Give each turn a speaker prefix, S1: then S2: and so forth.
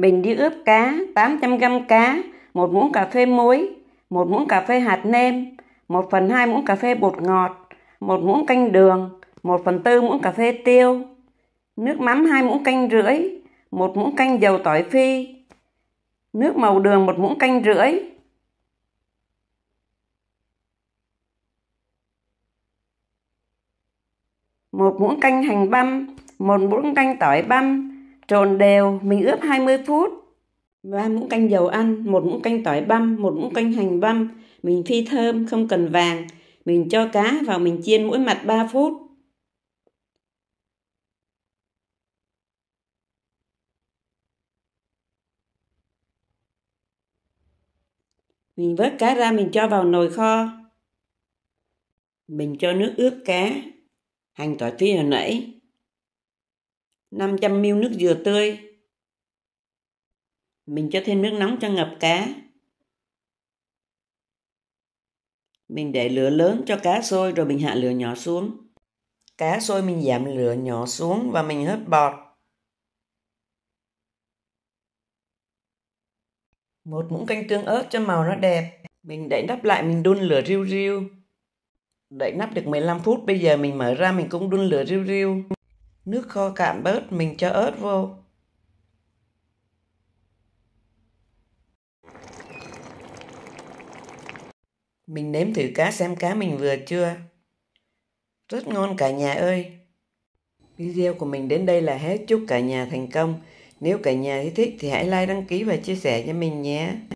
S1: Mình đi ướp cá, 800 g cá, một muỗng cà phê muối, một muỗng cà phê hạt nêm, 1 phần 2 muỗng cà phê bột ngọt, một muỗng canh đường, 1 phần 4 muỗng cà phê tiêu, nước mắm 2 muỗng canh rưỡi, một muỗng canh dầu tỏi phi, nước màu đường một muỗng canh rưỡi, một muỗng canh hành băm, một muỗng canh tỏi băm, Trộn đều, mình ướp 20 phút. ba muỗng canh dầu ăn, một muỗng canh tỏi băm, một muỗng canh hành băm. Mình phi thơm, không cần vàng. Mình cho cá vào mình chiên mỗi mặt 3 phút. Mình vớt cá ra mình cho vào nồi kho. Mình cho nước ướp cá, hành tỏi phi hồi nãy, 500 ml nước dừa tươi. Mình cho thêm nước nóng cho ngập cá. Mình để lửa lớn cho cá sôi rồi mình hạ lửa nhỏ xuống. Cá sôi mình giảm lửa nhỏ xuống và mình hớt bọt. Một muỗng canh tương ớt cho màu nó đẹp. Mình đậy nắp lại mình đun lửa riu riu. Đậy nắp được 15 phút, bây giờ mình mở ra mình cũng đun lửa riu riu. Nước kho cạn bớt mình cho ớt vô. Mình nếm thử cá xem cá mình vừa chưa. Rất ngon cả nhà ơi. Video của mình đến đây là hết. Chúc cả nhà thành công. Nếu cả nhà thấy thích thì hãy like, đăng ký và chia sẻ cho mình nhé.